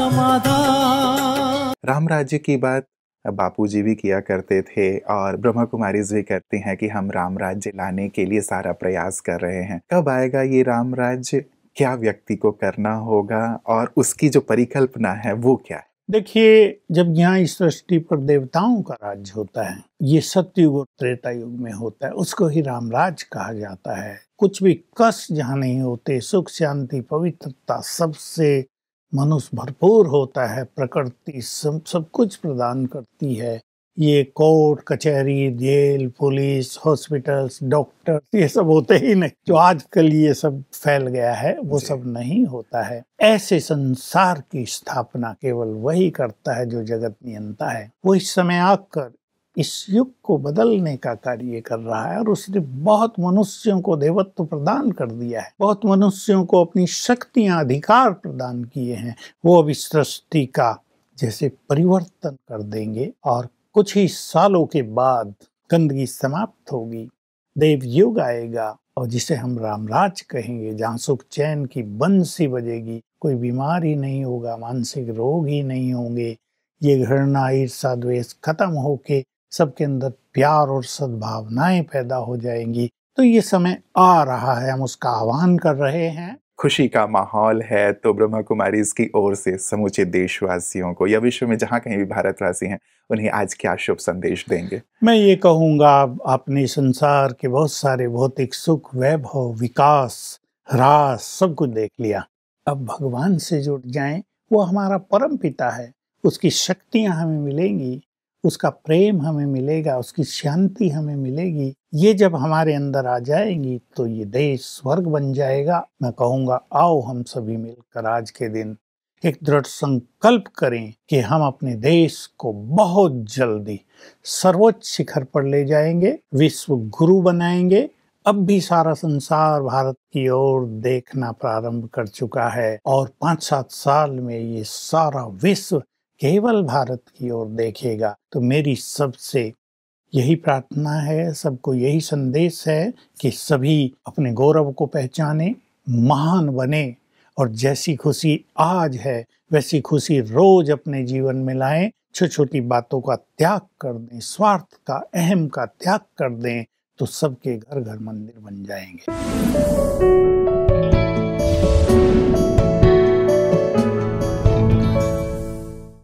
समाधान राम राज्य की बात बापू जी भी किया करते थे और ब्रह्मा कुमारी भी करती हैं कि हम राम राज्य लाने के लिए सारा प्रयास कर रहे हैं कब आएगा ये राम राज्य क्या व्यक्ति को करना होगा और उसकी जो परिकल्पना है वो क्या है देखिए जब यहाँ इस सृष्टि पर देवताओं का राज्य होता है ये सत्युग और त्रेता युग में होता है उसको ही रामराज कहा जाता है कुछ भी कष्ट जहाँ नहीं होते सुख शांति पवित्रता सबसे मनुष्य भरपूर होता है प्रकृति सब सब कुछ प्रदान करती है ये कोर्ट कचहरी जेल पुलिस हॉस्पिटल्स डॉक्टर ये सब होते ही नहीं जो आजकल ये सब फैल गया है वो सब नहीं होता है ऐसे संसार की स्थापना केवल वही करता है जो जगत नियंता है वो इस समय आकर इस युग को बदलने का कार्य कर रहा है और उसने बहुत मनुष्यों को देवत्व प्रदान कर दिया है बहुत मनुष्यों को अपनी शक्तियां अधिकार प्रदान किए हैं वो अभी सृष्टि का जैसे परिवर्तन कर देंगे और कुछ ही सालों के बाद गंदगी समाप्त होगी देव युग आएगा और जिसे हम रामराज कहेंगे जहाँ सुख चैन की बंसी बजेगी कोई बीमारी नहीं होगा मानसिक रोग ही नहीं होंगे ये घृणा ईर्षा द्वेष खत्म होके सबके अंदर प्यार और सद्भावनाएं पैदा हो जाएंगी तो ये समय आ रहा है हम उसका आह्वान कर रहे हैं खुशी का माहौल है तो ब्रह्मा कुमारी इसकी ओर से समूचे देशवासियों को या विश्व में जहाँ कहीं भी भारतवासी हैं उन्हें आज क्या शुभ संदेश देंगे मैं ये कहूँगा अपने संसार के बहुत सारे भौतिक सुख वैभव विकास रास सब कुछ देख लिया अब भगवान से जुड़ जाएं वो हमारा परम पिता है उसकी शक्तियाँ हमें मिलेंगी उसका प्रेम हमें मिलेगा उसकी शांति हमें मिलेगी ये जब हमारे अंदर आ जाएगी तो ये देश स्वर्ग बन जाएगा मैं कहूँगा आओ हम सभी मिलकर आज के दिन एक दृढ़ संकल्प करें कि हम अपने देश को बहुत जल्दी सर्वोच्च शिखर पर ले जाएंगे विश्व गुरु बनाएंगे अब भी सारा संसार भारत की ओर देखना प्रारंभ कर चुका है और पांच सात साल में ये सारा विश्व केवल भारत की ओर देखेगा तो मेरी सबसे यही प्रार्थना है सबको यही संदेश है कि सभी अपने गौरव को पहचाने महान बने और जैसी खुशी आज है वैसी खुशी रोज अपने जीवन में लाएं छोटी छोटी बातों का त्याग कर दें स्वार्थ का अहम का त्याग कर दें तो सबके घर घर मंदिर बन जाएंगे